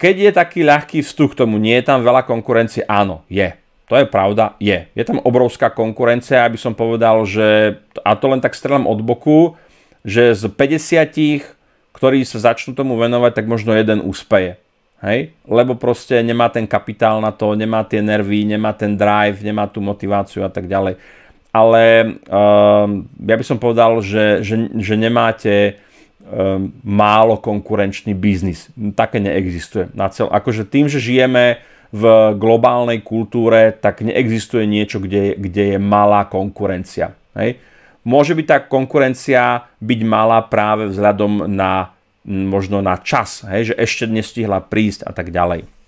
Keď je taký ľahký vstup k tomu, nie je tam veľa konkurencie, áno, je. To je pravda, je. Je tam obrovská konkurencia, aby som povedal, že, a to len tak strelám od boku, že z 50 ktorí sa začnú tomu venovať, tak možno jeden úspeje. Hej? Lebo proste nemá ten kapitál na to, nemá tie nervy, nemá ten drive, nemá tú motiváciu a tak ďalej. Ale uh, ja by som povedal, že, že, že nemáte Ehm, málo konkurenčný biznis. Také neexistuje. Na cel. Akože tým, že žijeme v globálnej kultúre, tak neexistuje niečo, kde, kde je malá konkurencia. Hej? Môže byť tá konkurencia byť malá práve vzhľadom na možno na čas, hej? že ešte nestihla prísť a tak ďalej.